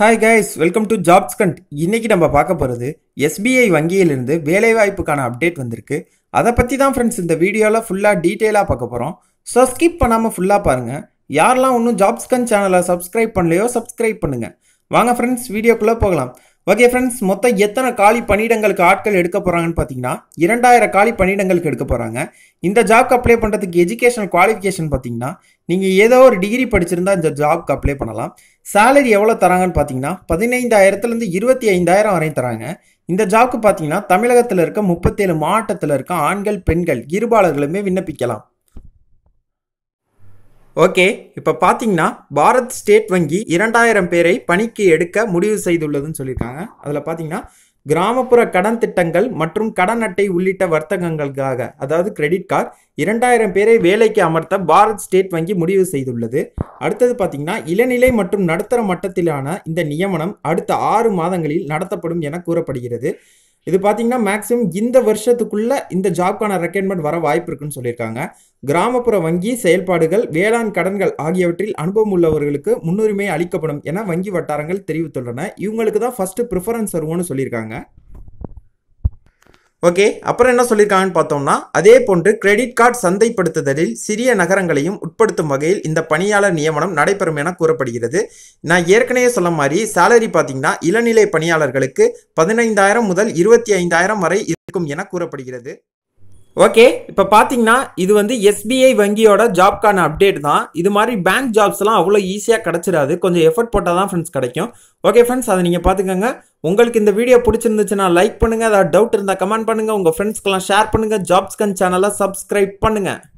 hi guys welcome to jobs கண்ட் இன்றைக்கி நம்ம பார்க்க போகிறது எஸ்பிஐ வங்கியிலிருந்து வேலைவாய்ப்புக்கான அப்டேட் வந்திருக்கு அதை பற்றி தான் ஃப்ரெண்ட்ஸ் இந்த வீடியோவில் ஃபுல்லாக டீட்டெயிலாக பார்க்க போகிறோம் ஸோ ஸ்கிப் பண்ணாமல் ஃபுல்லாக பாருங்கள் யாரெல்லாம் ஒன்றும் ஜாப்ஸ் கண்ட் சேனலை சப்ஸ்கிரைப் பண்ணலையோ சப்ஸ்கிரைப் பண்ணுங்கள் வாங்க ஃப்ரெண்ட்ஸ் வீடியோக்குள்ளே போகலாம் ஓகே ஃப்ரெண்ட்ஸ் மொத்தம் எத்தனை காலி பணியிடங்களுக்கு ஆட்கள் எடுக்க போகிறாங்கன்னு பார்த்தீங்கன்னா இரண்டாயிரம் காலி பணியிடங்களுக்கு எடுக்க போகிறாங்க இந்த ஜாப்க்கு அப்ளை பண்ணுறதுக்கு எஜுகேஷனல் குவாலிஃபிகேஷன் பார்த்தீங்கன்னா நீங்கள் ஏதோ ஒரு டிகிரி படிச்சிருந்தா இந்த ஜாப்க்கு அப்ளை பண்ணலாம் சேலரி எவ்வளோ தராங்கன்னு பார்த்தீங்கன்னா பதினைந்தாயிரத்துலேருந்து இருபத்தி ஐந்தாயிரம் வரையும் தராங்க இந்த ஜாப்க்கு பார்த்தீங்கன்னா தமிழகத்தில் இருக்க முப்பத்தேழு மாவட்டத்தில் இருக்க ஆண்கள் பெண்கள் இருபாளர்களுமே விண்ணப்பிக்கலாம் ஓகே இப்போ பார்த்தீங்கன்னா பாரத் ஸ்டேட் வங்கி இரண்டாயிரம் பேரை பணிக்கு எடுக்க முடிவு செய்துள்ளதுன்னு சொல்லியிருக்காங்க அதில் பார்த்தீங்கன்னா கிராமப்புற கடன் திட்டங்கள் மற்றும் கடன் அட்டை உள்ளிட்ட வர்த்தகங்களுக்காக அதாவது கிரெடிட் கார்டு இரண்டாயிரம் பேரை வேலைக்கு அமர்த்த பாரத் ஸ்டேட் வங்கி முடிவு செய்துள்ளது அடுத்தது பார்த்தீங்கன்னா இளநிலை மற்றும் நடுத்தர மட்டத்திலான இந்த நியமனம் அடுத்த ஆறு மாதங்களில் நடத்தப்படும் என கூறப்படுகிறது இது பார்த்தீங்கன்னா மேக்ஸிமம் இந்த வருஷத்துக்குள்ளே இந்த ஜாப்க்கான ரெக்கைன்மெண்ட் வர வாய்ப்பு இருக்குன்னு சொல்லியிருக்காங்க கிராமப்புற வங்கி செயல்பாடுகள் வேளாண் கடன்கள் ஆகியவற்றில் அனுபவம் உள்ளவர்களுக்கு முன்னுரிமை அளிக்கப்படும் என வங்கி வட்டாரங்கள் தெரிவித்துள்ளன இவங்களுக்கு தான் ஃபஸ்ட்டு ப்ரிஃபரன்ஸ் வருவோம்னு சொல்லியிருக்காங்க ஓகே அப்புறம் என்ன சொல்லியிருக்காங்கன்னு பார்த்தோம்னா அதே போன்று கிரெடிட் கார்டு சந்தைப்படுத்துதலில் சிறிய நகரங்களையும் உட்படுத்தும் வகையில் இந்த பணியாளர் நியமனம் நடைபெறும் என கூறப்படுகிறது நான் ஏற்கனவே சொன்ன மாதிரி சேலரி பார்த்தீங்கன்னா இளநிலை பணியாளர்களுக்கு பதினைந்தாயிரம் முதல் இருபத்தி ஐந்தாயிரம் வரை இருக்கும் என கூறப்படுகிறது ஓகே இப்போ பார்த்தீங்கன்னா இது வந்து எஸ்பிஐ வங்கியோட ஜாப்க்கான அப்டேட் தான் இது மாதிரி பேங்க் ஜாப்ஸ்லாம் அவ்வளோ ஈஸியாக கிடச்சிடாது கொஞ்சம் எஃபர்ட் போட்டால் தான் ஃப்ரெண்ட்ஸ் கிடைக்கும் ஓகே ஃப்ரெண்ட்ஸ் அதை நீங்கள் பார்த்துக்கோங்க உங்களுக்கு இந்த வீடியோ பிடிச்சிருந்துச்சுன்னா லைக் பண்ணுங்கள் ஏதாவது டவுட் இருந்தால் கமெண்ட் பண்ணுங்கள் உங்கள் ஃப்ரெண்ட்ஸ்க்கெல்லாம் ஷேர் பண்ணுங்கள் ஜாப்ஸ்கன் சேனலை சப்ஸ்கிரைப் பண்ணுங்கள்